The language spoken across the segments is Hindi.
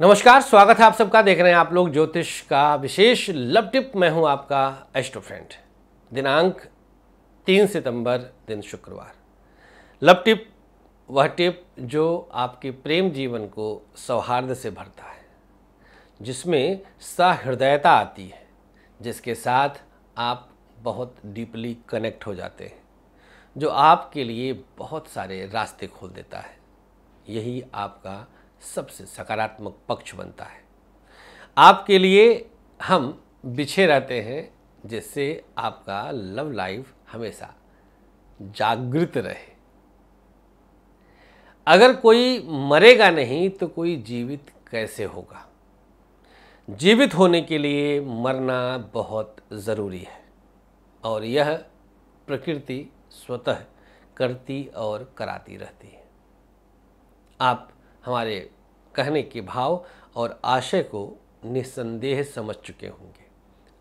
नमस्कार स्वागत है आप सबका देख रहे हैं आप लोग ज्योतिष का विशेष लव टिप मैं हूं आपका एस्ट्रो फ्रेंड दिनांक तीन सितंबर दिन शुक्रवार लव टिप वह टिप जो आपके प्रेम जीवन को सौहार्द से भरता है जिसमें सहृदयता आती है जिसके साथ आप बहुत डीपली कनेक्ट हो जाते हैं जो आपके लिए बहुत सारे रास्ते खोल देता है यही आपका सबसे सकारात्मक पक्ष बनता है आपके लिए हम बिछे रहते हैं जिससे आपका लव लाइफ हमेशा जागृत रहे अगर कोई मरेगा नहीं तो कोई जीवित कैसे होगा जीवित होने के लिए मरना बहुत ज़रूरी है और यह प्रकृति स्वतः करती और कराती रहती है आप हमारे कहने के भाव और आशय को निसंदेह समझ चुके होंगे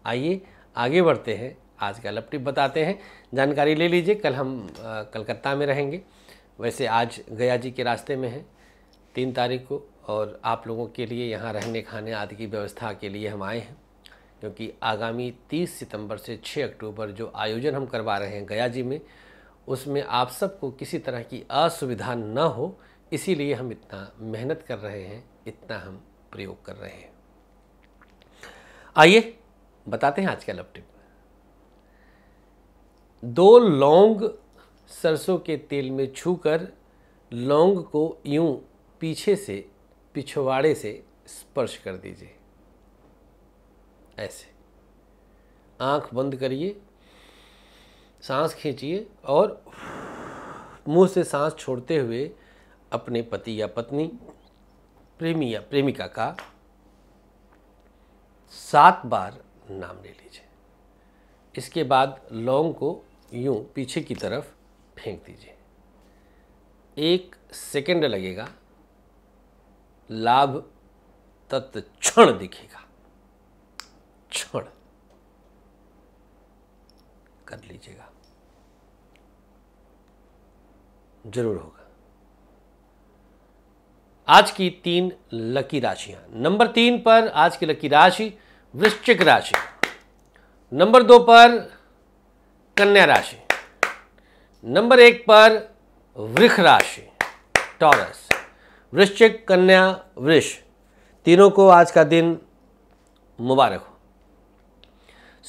आइए आगे बढ़ते हैं आज का लपटिप बताते हैं जानकारी ले लीजिए कल हम कलकत्ता में रहेंगे वैसे आज गया जी के रास्ते में हैं तीन तारीख को और आप लोगों के लिए यहाँ रहने खाने आदि की व्यवस्था के लिए हम आए हैं क्योंकि आगामी 30 सितंबर से 6 अक्टूबर जो आयोजन हम करवा रहे हैं गया जी में उसमें आप सबको किसी तरह की असुविधा न हो इसीलिए हम इतना मेहनत कर रहे हैं इतना हम प्रयोग कर रहे हैं आइए बताते हैं आज का लव टिप दो लौंग सरसों के तेल में छूकर लौंग को यूं पीछे से पिछवाड़े से स्पर्श कर दीजिए ऐसे आंख बंद करिए सांस खींचिए और मुंह से सांस छोड़ते हुए अपने पति या पत्नी प्रेमी या प्रेमिका का सात बार नाम ले लीजिए इसके बाद लौंग को यूं पीछे की तरफ फेंक दीजिए एक सेकंड लगेगा लाभ तत् क्षण दिखेगा क्षण कर लीजिएगा जरूर होगा आज की तीन लकी राशियां नंबर तीन पर आज की लकी राशि वृश्चिक राशि नंबर दो पर कन्या राशि नंबर एक पर वृक्ष राशि टॉरस वृश्चिक कन्या वृक्ष तीनों को आज का दिन मुबारक हो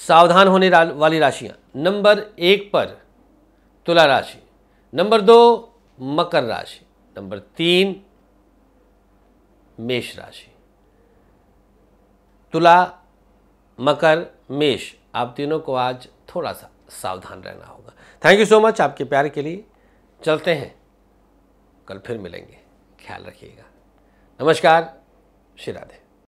सावधान होने वाली राशियां नंबर एक पर तुला राशि नंबर दो मकर राशि नंबर तीन मेष राशि तुला मकर मेष आप तीनों को आज थोड़ा सा सावधान रहना होगा थैंक यू सो मच आपके प्यार के लिए चलते हैं कल फिर मिलेंगे ख्याल रखिएगा नमस्कार श्री राधे